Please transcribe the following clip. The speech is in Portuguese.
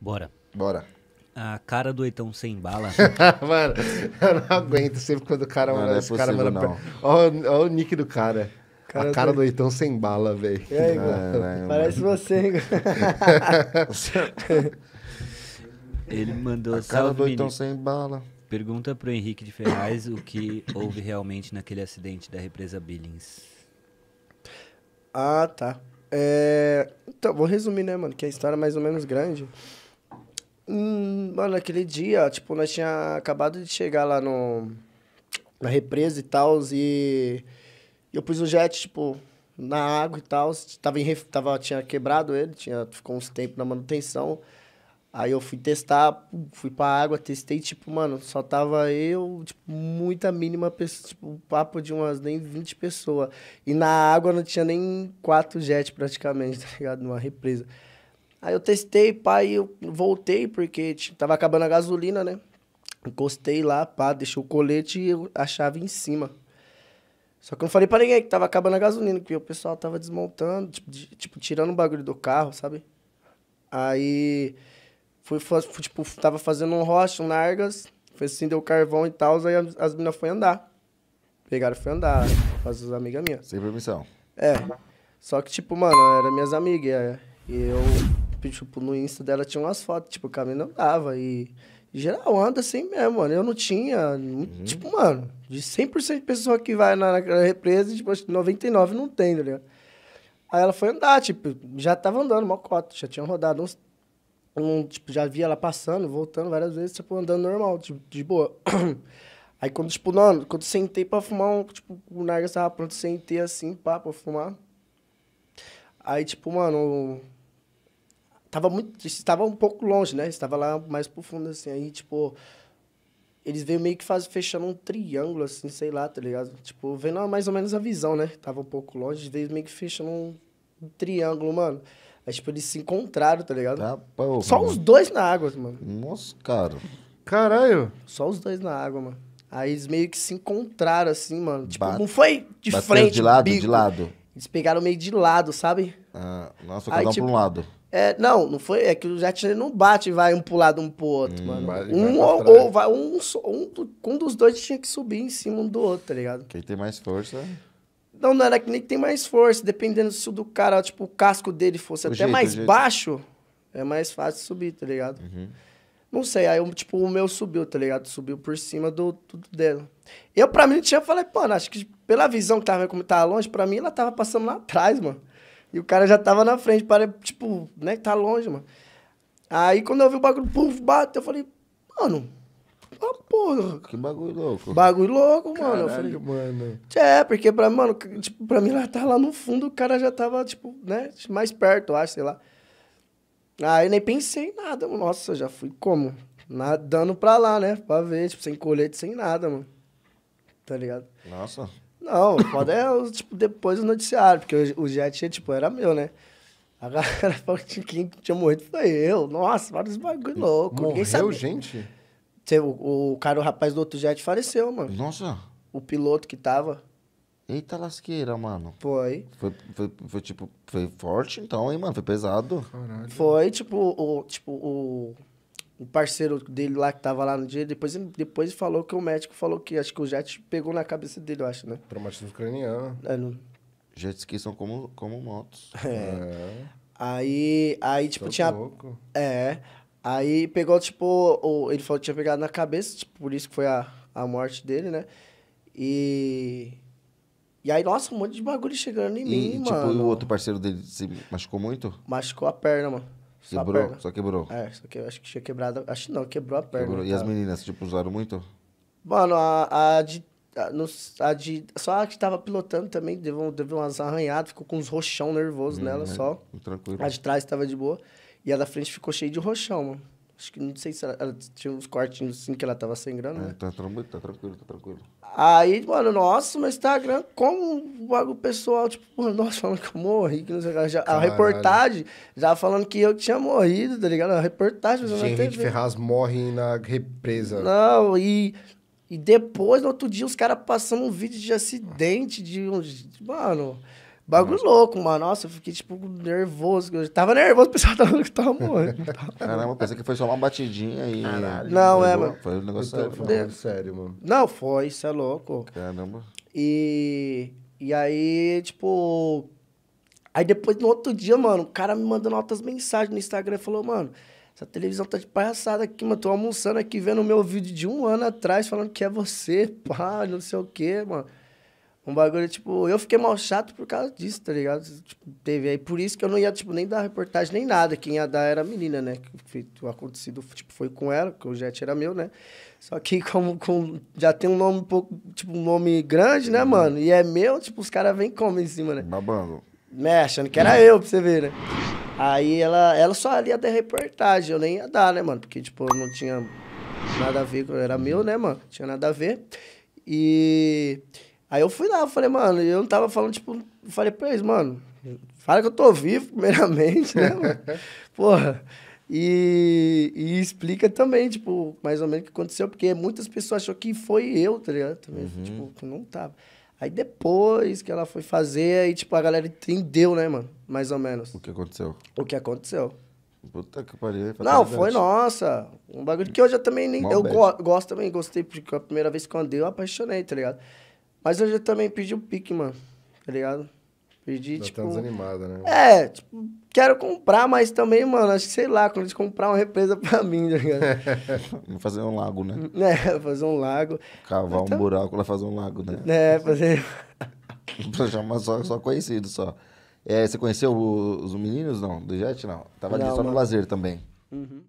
Bora. Bora. A cara do Eitão sem bala. mano, eu não aguento sempre quando o cara É cara Olha, olha o nick do cara. cara a cara do... do Eitão sem bala, velho. É, é, Parece mano. você, hein? Ele mandou a cara do Eitão sem bala. Pergunta pro Henrique de Ferraz o que houve realmente naquele acidente da represa Billings. Ah, tá. É... Então, vou resumir, né, mano? Que a história é mais ou menos grande. Hum, mano, aquele dia, tipo, nós tinha acabado de chegar lá no, na represa e tal, e eu pus o jet, tipo, na água e tal. Tava em, tava, tinha quebrado ele, tinha, ficou uns tempos na manutenção. Aí eu fui testar, fui pra água, testei, tipo, mano, só tava eu, tipo, muita mínima pessoa, tipo, papo de umas nem 20 pessoas. E na água não tinha nem quatro jets praticamente, tá ligado? Numa represa. Aí eu testei, pai, eu voltei, porque tipo, tava acabando a gasolina, né? Encostei lá, pá, deixei o colete e a chave em cima. Só que eu não falei pra ninguém que tava acabando a gasolina, que o pessoal tava desmontando, tipo, de, tipo tirando o bagulho do carro, sabe? Aí, fui, fui, tipo, tava fazendo um rocha, um largas, foi assim, deu carvão e tal, aí as, as meninas foram andar. Pegaram e foi andar, as amigas minhas. Sem permissão. É. Só que, tipo, mano, eram minhas amigas, e eu tipo, no Insta dela tinha umas fotos, tipo, o caminho andava e geral anda assim mesmo, mano. Eu não tinha. Uhum. Tipo, mano, de 100% de pessoa que vai na, na represa, tipo, 99 não tem, tá Aí ela foi andar, tipo, já tava andando, mó cota, já tinha rodado uns. Um, tipo, já via ela passando, voltando várias vezes, tipo, andando normal, tipo, de boa. Aí quando, tipo, não, quando sentei pra fumar, um, tipo, o Nargas tava pronto, sentei assim, pá, pra fumar. Aí, tipo, mano, Tava muito. Estava um pouco longe, né? Estava lá mais pro fundo, assim. Aí, tipo. Eles veio meio que faz, fechando um triângulo, assim, sei lá, tá ligado? Tipo, vendo mais ou menos a visão, né? Tava um pouco longe, veio meio que fechando um, triângulo, mano. Aí, tipo, eles se encontraram, tá ligado? Tá, pô, Só mano. os dois na água, mano. Nossa, cara. Caralho. Só os dois na água, mano. Aí eles meio que se encontraram, assim, mano. Tipo, Bate... não foi de frente. De lado, bico. de lado. Eles pegaram meio de lado, sabe? Ah, nossa, cada Aí, um tipo, pra um lado. É, não, não foi. É que o jardineiro não bate e vai um pro lado, um pro outro, hum, mano. Vai, um vai ou, ou, vai um, um, um dos dois tinha que subir em cima um do outro, tá ligado? Quem tem mais força. É? Não, não era que nem tem mais força, dependendo se o do cara, tipo, o casco dele fosse o até jeito, mais baixo, é mais fácil subir, tá ligado? Uhum. Não sei, aí, tipo, o meu subiu, tá ligado? Subiu por cima do tudo dele. Eu, pra mim, tinha, falei, pô, acho que pela visão que tava, como tava longe, pra mim ela tava passando lá atrás, mano. E o cara já tava na frente, para, tipo, né? Tá longe, mano. Aí quando eu vi o bagulho, puf, bate, eu falei, mano, ah, porra. Que bagulho louco. Bagulho louco, mano. Caralho, eu falei, mano. É, porque pra, mano, tipo, pra mim lá tá lá no fundo, o cara já tava, tipo, né, mais perto, eu acho, sei lá. Aí nem pensei em nada, mano. Nossa, já fui como? Nadando pra lá, né? Pra ver, tipo, sem colete, sem nada, mano. Tá ligado? Nossa. Não, foda é, tipo, depois do noticiário, porque o, jet, tipo, era meu, né? A galera falou que quem tinha morrido foi eu. Nossa, vários bagulho louco. Morreu sabia. gente? O, o cara, o rapaz do outro jet faleceu, mano. Nossa. O piloto que tava. Eita lasqueira, mano. Foi. Foi, foi, foi tipo, foi forte então, hein, mano? Foi pesado. Caralho. Foi, tipo, o, tipo, o, um parceiro dele lá que tava lá no dia, depois, depois falou que o médico falou que acho que o jet pegou na cabeça dele, eu acho, né? Traumatismo craniano. É, não... Jet são como, como motos. É. é. Aí, aí tipo, Tô é tinha. Louco. É. Aí pegou, tipo, o, ele falou que tinha pegado na cabeça, tipo, por isso que foi a, a morte dele, né? E. E aí, nossa, um monte de bagulho chegando em e, mim, tipo, mano. Tipo, o outro parceiro dele se machucou muito? Machucou a perna, mano. Só quebrou, só quebrou. É, só que, acho que tinha quebrado. Acho não, quebrou a perna. Quebrou. E tá? as meninas, tipo, usaram muito? Mano, a, a de. A, no, a de só a que tava pilotando também, deu, deu umas arranhadas, ficou com uns roxão nervoso hum, nela é, só. Tranquilo. A de trás tava de boa. E a da frente ficou cheia de roxão, mano. Acho que não sei se ela, ela tinha uns cortinhos assim que ela tava sem grana, é, né? tá, tá tranquilo, tá tranquilo. Tá Aí, mano, nossa, no Instagram, como o pessoal, tipo, mano, nossa, falando que eu morri, que não sei o que. Já, a reportagem, já falando que eu tinha morrido, tá ligado? A reportagem. Henrique Ferraz morre na represa. Não, e, e depois, no outro dia, os caras passando um vídeo de acidente, de um. Mano. Bagulho Nossa. louco, mano. Nossa, eu fiquei, tipo, nervoso. Eu tava nervoso, o pessoal tava, tava morrendo. Tava... Caramba, pensei que foi só uma batidinha e... Caralho. Não, é, mano. Então, foi um negócio sério, mano. sério, mano. Não, foi, isso é louco. Caramba. E... E aí, tipo... Aí depois, no outro dia, mano, o cara me mandando altas mensagens no Instagram. Falou, mano, essa televisão tá de palhaçada aqui, mano. Tô almoçando aqui, vendo o meu vídeo de um ano atrás, falando que é você, pá, não sei o quê, mano. Um bagulho, tipo, eu fiquei mal chato por causa disso, tá ligado? Tipo, teve aí. Por isso que eu não ia, tipo, nem dar reportagem nem nada. Quem ia dar era a menina, né? Que o acontecido, tipo, foi com ela, que o jet era meu, né? Só que como com, já tem um nome um pouco, tipo, um nome grande, né, uhum. mano? E é meu, tipo, os caras vêm como comem em cima, né? Babando. Né, achando que era uhum. eu, pra você ver, né? Aí ela, ela só ia dar reportagem, eu nem ia dar, né, mano? Porque, tipo, não tinha nada a ver, era meu, né, mano? Tinha nada a ver. E Aí eu fui lá, falei, mano, eu não tava falando, tipo, falei pra eles, mano, fala que eu tô vivo, primeiramente, né, mano? Porra. E, e, explica também, tipo, mais ou menos o que aconteceu, porque muitas pessoas achou que foi eu, tá ligado? Também, uhum. Tipo, que não tava. Aí depois que ela foi fazer, aí, tipo, a galera entendeu, né, mano? Mais ou menos. O que aconteceu? O que aconteceu. Puta que pariu. Não, foi nossa. Um bagulho que eu já também nem. Mal eu go gosto também, gostei, porque a primeira vez que eu andei eu apaixonei, tá ligado? Mas hoje eu também pedi o pique, mano. Tá ligado? pedi Já tá tipo... Tá desanimada, né? É, tipo, quero comprar, mas também, mano, acho que, sei lá, quando eles comprar uma represa pra mim, tá ligado? fazer um lago, né? É, fazer um lago. Cavar então... um buraco lá, fazer um lago, né? É, fazer... pra chamar só, só conhecido, só. É, você conheceu os meninos, não? Do Jet, não? Tava não, ali só mano. no lazer também. Uhum.